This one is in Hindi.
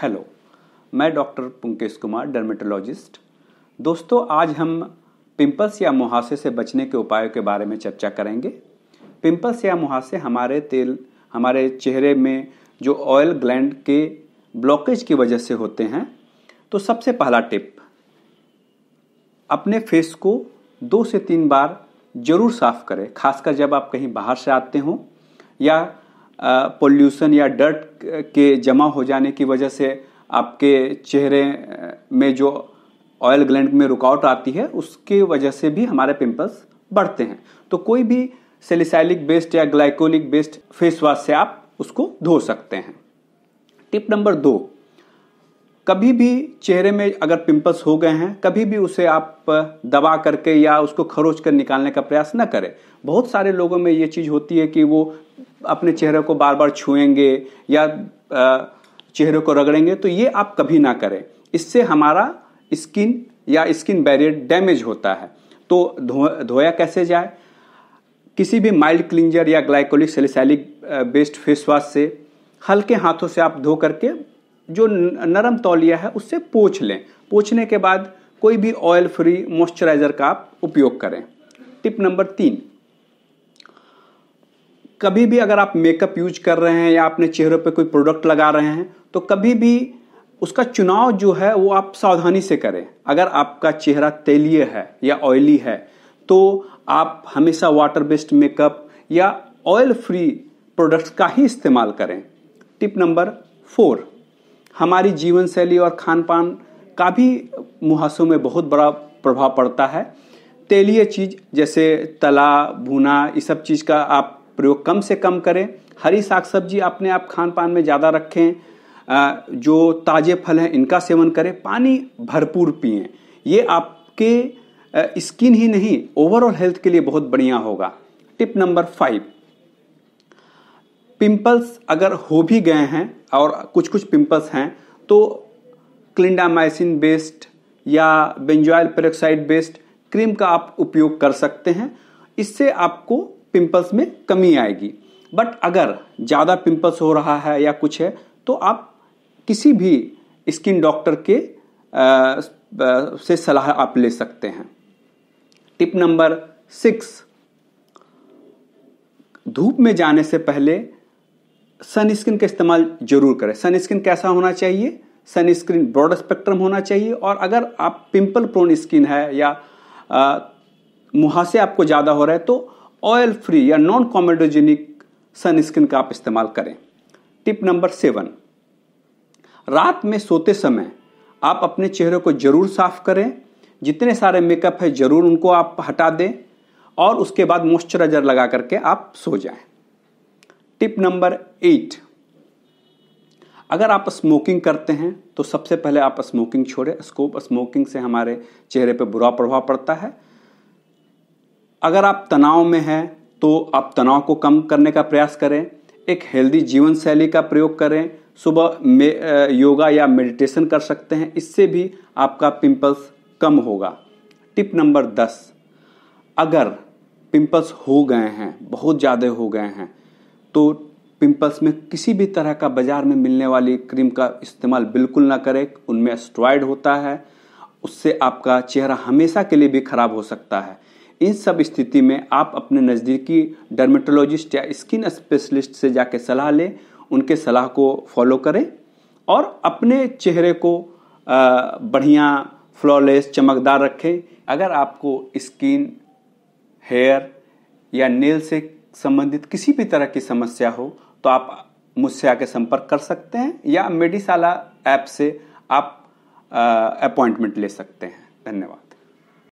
हेलो मैं डॉक्टर पुंकेश कुमार डर्मेटोलॉजिस्ट दोस्तों आज हम पिंपल्स या मुहासे से बचने के उपायों के बारे में चर्चा करेंगे पिंपल्स या मुहासे हमारे तेल हमारे चेहरे में जो ऑयल ग्लैंड के ब्लॉकेज की वजह से होते हैं तो सबसे पहला टिप अपने फेस को दो से तीन बार ज़रूर साफ़ करें खासकर जब आप कहीं बाहर से आते हों या पोल्यूशन या डर्ट के जमा हो जाने की वजह से आपके चेहरे में जो ऑयल ग्लैंड में रुकावट आती है उसके वजह से भी हमारे पिंपल्स बढ़ते हैं तो कोई भी सेलिसाइलिक बेस्ड या ग्लाइकोलिक बेस्ड फेस वॉश से आप उसको धो सकते हैं टिप नंबर दो कभी भी चेहरे में अगर पिंपल्स हो गए हैं कभी भी उसे आप दबा करके या उसको खरोच कर निकालने का प्रयास ना करें बहुत सारे लोगों में ये चीज़ होती है कि वो अपने चेहरे को बार बार छुएंगे या चेहरे को रगड़ेंगे तो ये आप कभी ना करें इससे हमारा स्किन या स्किन बैरियर डैमेज होता है तो धोया धोया कैसे जाए किसी भी माइल्ड क्लिंजर या glycolic salicylic based face wash से हल्के हाथों से आप धो करके जो नरम तौलिया है उससे पोछ लें पोछने के बाद कोई भी ऑयल फ्री मॉइस्चराइज़र का आप उपयोग करें टिप नंबर तीन कभी भी अगर आप मेकअप यूज कर रहे हैं या अपने चेहरे पर कोई प्रोडक्ट लगा रहे हैं तो कभी भी उसका चुनाव जो है वो आप सावधानी से करें अगर आपका चेहरा तेलीय है या ऑयली है तो आप हमेशा वाटर बेस्ड मेकअप या ऑयल फ्री प्रोडक्ट्स का ही इस्तेमाल करें टिप नंबर फोर हमारी जीवन शैली और खान पान का भी मुहासों में बहुत बड़ा प्रभाव पड़ता है तेलीय चीज़ जैसे तला भुना ये सब चीज़ का आप प्रयोग कम से कम करें हरी साग सब्जी अपने आप खान पान में ज़्यादा रखें जो ताज़े फल हैं इनका सेवन करें पानी भरपूर पिए ये आपके स्किन ही नहीं ओवरऑल हेल्थ के लिए बहुत बढ़िया होगा टिप नंबर फाइव पिंपल्स अगर हो भी गए हैं और कुछ कुछ पिंपल्स हैं तो क्लिंडामाइसिन बेस्ड या बेंजॉयल पेरोक्साइड बेस्ड क्रीम का आप उपयोग कर सकते हैं इससे आपको पिंपल्स में कमी आएगी बट अगर ज़्यादा पिंपल्स हो रहा है या कुछ है तो आप किसी भी स्किन डॉक्टर के आ, से सलाह आप ले सकते हैं टिप नंबर सिक्स धूप में जाने से पहले सनस्क्रीन का इस्तेमाल जरूर करें सनस्क्रीन कैसा होना चाहिए सनस्क्रीन ब्रॉड स्पेक्ट्रम होना चाहिए और अगर आप पिंपल प्रोन स्किन है या मुहासे आपको ज़्यादा हो रहा है तो ऑयल फ्री या नॉन कॉमेडोजेनिक सनस्क्रीन का आप इस्तेमाल करें टिप नंबर सेवन रात में सोते समय आप अपने चेहरे को जरूर साफ करें जितने सारे मेकअप है जरूर उनको आप हटा दें और उसके बाद मॉइस्चराइजर लगा करके आप सो जाएं टिप नंबर एट अगर आप स्मोकिंग करते हैं तो सबसे पहले आप स्मोकिंग छोड़े स्कोप स्मोकिंग से हमारे चेहरे पर बुरा प्रभाव पड़ता है अगर आप तनाव में हैं तो आप तनाव को कम करने का प्रयास करें एक हेल्दी जीवन शैली का प्रयोग करें सुबह में योगा या मेडिटेशन कर सकते हैं इससे भी आपका पिंपल्स कम होगा टिप नंबर दस अगर पिंपल्स हो गए हैं बहुत ज़्यादा हो गए हैं तो पिंपल्स में किसी भी तरह का बाजार में मिलने वाली क्रीम का इस्तेमाल बिल्कुल ना करें उनमें एस्ट्रॉयड होता है उससे आपका चेहरा हमेशा के लिए भी खराब हो सकता है इन सब स्थिति में आप अपने नज़दीकी डर्मेटोलॉजिस्ट या स्किन स्पेशलिस्ट से जाके सलाह लें उनके सलाह को फॉलो करें और अपने चेहरे को बढ़िया फ्लॉलेस चमकदार रखें अगर आपको स्किन हेयर या नेल से संबंधित किसी भी तरह की समस्या हो तो आप मुझसे आके संपर्क कर सकते हैं या मेडिसाला ऐप से आप अपॉइंटमेंट ले सकते हैं धन्यवाद